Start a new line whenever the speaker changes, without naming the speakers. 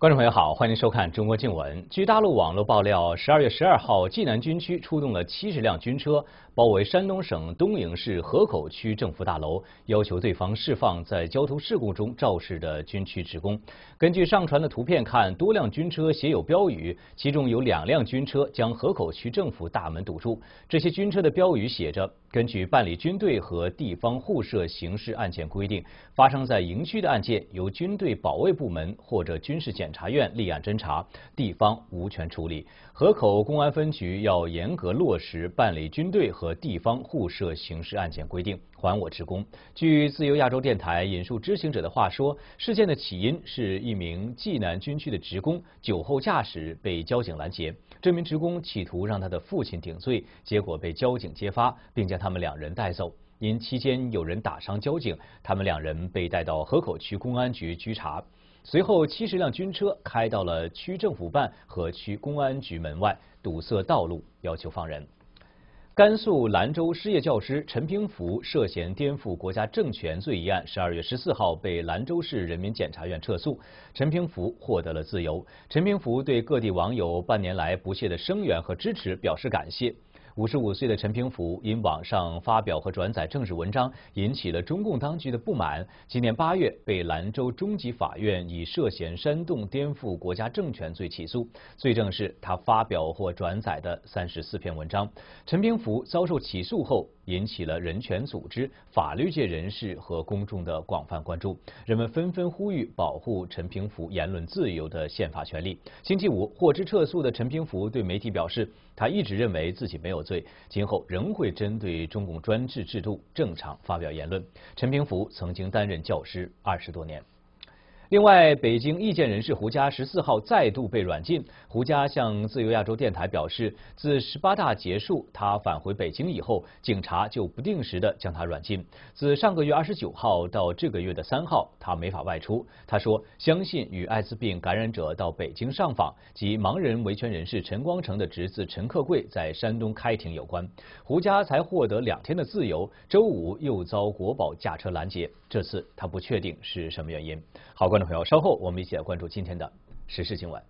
观众朋友好，欢迎您收看中国静闻。据大陆网络爆料，十二月十二号，济南军区出动了七十辆军车，包围山东省东营市河口区政府大楼，要求对方释放在交通事故中肇事的军区职工。根据上传的图片看，多辆军车写有标语，其中有两辆军车将河口区政府大门堵住。这些军车的标语写着：“根据办理军队和地方互设刑事案件规定，发生在营区的案件由军队保卫部门或者军事检。”检察院立案侦查，地方无权处理。河口公安分局要严格落实办理军队和地方互涉刑事案件规定，还我职工。据自由亚洲电台引述知情者的话说，事件的起因是一名济南军区的职工酒后驾驶被交警拦截，这名职工企图让他的父亲顶罪，结果被交警揭发，并将他们两人带走。因期间有人打伤交警，他们两人被带到河口区公安局拘查。随后，七十辆军车开到了区政府办和区公安局门外，堵塞道路，要求放人。甘肃兰州失业教师陈平福涉嫌颠覆国家政权罪一案，十二月十四号被兰州市人民检察院撤诉，陈平福获得了自由。陈平福对各地网友半年来不懈的声援和支持表示感谢。五十五岁的陈平福因网上发表和转载政治文章，引起了中共当局的不满。今年八月，被兰州中级法院以涉嫌煽动颠覆国家政权罪起诉，罪证是他发表或转载的三十四篇文章。陈平福遭受起诉后，引起了人权组织、法律界人士和公众的广泛关注。人们纷纷呼吁保护陈平福言论自由的宪法权利。星期五获知撤诉的陈平福对媒体表示，他一直认为自己没有。对，今后仍会针对中共专制制度正常发表言论。陈平福曾经担任教师二十多年。另外，北京意见人士胡佳十四号再度被软禁。胡佳向自由亚洲电台表示，自十八大结束，他返回北京以后，警察就不定时的将他软禁。自上个月二十九号到这个月的三号，他没法外出。他说，相信与艾滋病感染者到北京上访及盲人维权人士陈光诚的侄子陈克贵在山东开庭有关。胡佳才获得两天的自由，周五又遭国宝驾车拦截。这次他不确定是什么原因。好，关。朋友，稍后我们一起来关注今天的时事新闻。